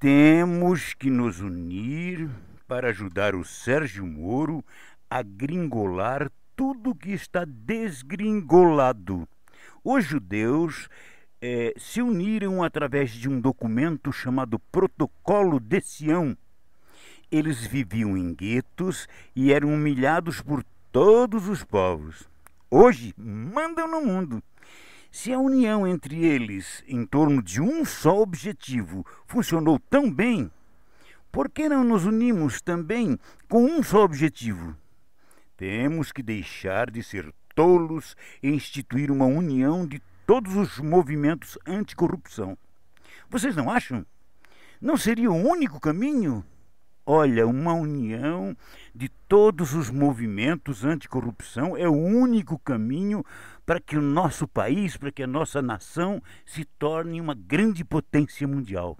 Temos que nos unir para ajudar o Sérgio Moro a gringolar tudo que está desgringolado. Os judeus eh, se uniram através de um documento chamado Protocolo de Sião. Eles viviam em guetos e eram humilhados por todos os povos. Hoje mandam no mundo. Se a união entre eles em torno de um só objetivo funcionou tão bem, por que não nos unimos também com um só objetivo? Temos que deixar de ser tolos e instituir uma união de todos os movimentos anticorrupção. Vocês não acham? Não seria o único caminho? Olha, uma união de todos os movimentos anticorrupção é o único caminho para que o nosso país, para que a nossa nação se torne uma grande potência mundial.